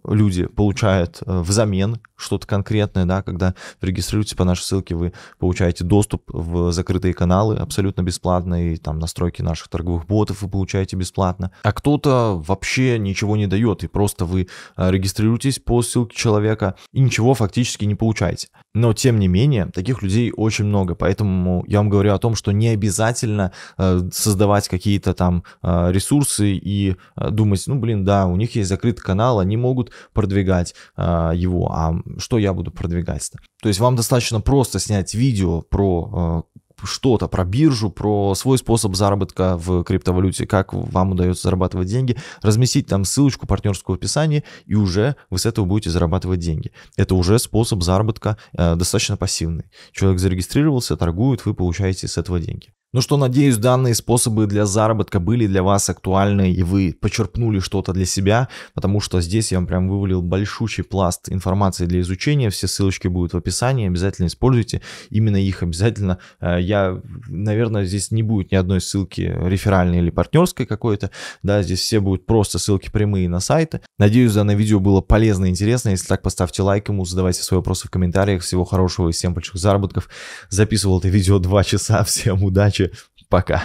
люди получают э, взамен что-то конкретное, да, когда регистрируетесь по нашей ссылке, вы получаете доступ в закрытые каналы абсолютно бесплатно, и там настройки наших торговых ботов вы получаете бесплатно. А кто-то вообще ничего не дает, и просто вы э, регистрируетесь по ссылке человека и ничего фактически не получаете. Но, тем не менее, таких людей очень много, поэтому я вам говорю о том, что не обязательно э, создавать какие-то там ресурсы и думать, ну, блин, да, у них есть закрытый канал, они могут продвигать а, его, а что я буду продвигать-то? То есть вам достаточно просто снять видео про а, что-то про биржу, про свой способ заработка в криптовалюте, как вам удается зарабатывать деньги, разместить там ссылочку партнерскую в описании, и уже вы с этого будете зарабатывать деньги. Это уже способ заработка э, достаточно пассивный. Человек зарегистрировался, торгует, вы получаете с этого деньги. Ну что, надеюсь, данные способы для заработка были для вас актуальны, и вы почерпнули что-то для себя, потому что здесь я вам прям вывалил большущий пласт информации для изучения, все ссылочки будут в описании, обязательно используйте именно их, обязательно. Э, я, наверное, здесь не будет ни одной ссылки реферальной или партнерской какой-то, да, здесь все будут просто ссылки прямые на сайты. Надеюсь, данное видео было полезно и интересно, если так, поставьте лайк ему, задавайте свои вопросы в комментариях, всего хорошего и всем больших заработков. Записывал это видео два часа, всем удачи! случае, пока.